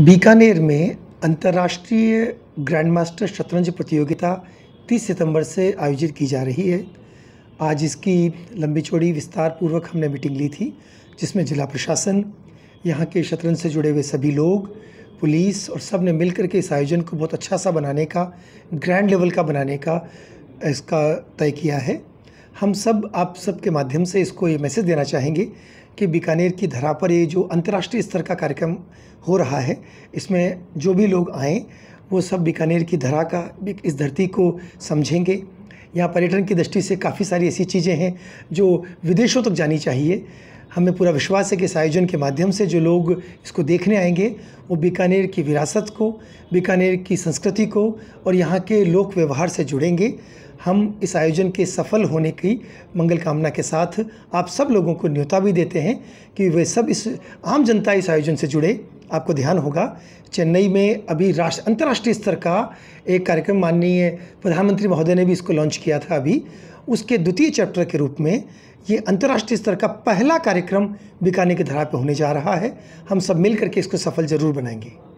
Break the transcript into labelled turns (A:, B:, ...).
A: बीकानेर में अंतर्राष्ट्रीय grand master शतरंज प्रतियोगिता 30 सितंबर से आयोजित की जा रही है आज इसकी लंबी चौड़ी विस्तार पूर्वक हमने मीटिंग ली थी जिसमें जिला प्रशासन यहाँ के शतरंज से जुड़े हुए सभी लोग पुलिस और सब ने मिलकर के इस आयोजन को बहुत अच्छा सा बनाने का ग्रैंड लेवल का बनाने का इसका तय किया है हम सब आप सब के माध्यम से इसको ये मैसेज देना चाहेंगे कि बीकानेर की धरा पर ये जो अंतर्राष्ट्रीय स्तर का कार्यक्रम हो रहा है इसमें जो भी लोग आएँ वो सब बीकानेर की धरा का इस धरती को समझेंगे यहाँ पर्यटन की दृष्टि से काफ़ी सारी ऐसी चीज़ें हैं जो विदेशों तक जानी चाहिए हमें पूरा विश्वास है कि इस आयोजन के माध्यम से जो लोग इसको देखने आएंगे वो बीकानेर की विरासत को बीकानेर की संस्कृति को और यहाँ के लोक व्यवहार से जुड़ेंगे हम इस आयोजन के सफल होने की मंगल कामना के साथ आप सब लोगों को न्योता भी देते हैं कि वे सब इस आम जनता इस आयोजन से जुड़े आपको ध्यान होगा चेन्नई में अभी राष्ट्र अंतर्राष्ट्रीय स्तर का एक कार्यक्रम माननीय प्रधानमंत्री महोदय ने भी इसको लॉन्च किया था अभी उसके द्वितीय चैप्टर के रूप में ये अंतर्राष्ट्रीय स्तर का पहला कार्यक्रम बिकाने की धरा पर होने जा रहा है हम सब मिल करके इसको सफल ज़रूर बनाएंगे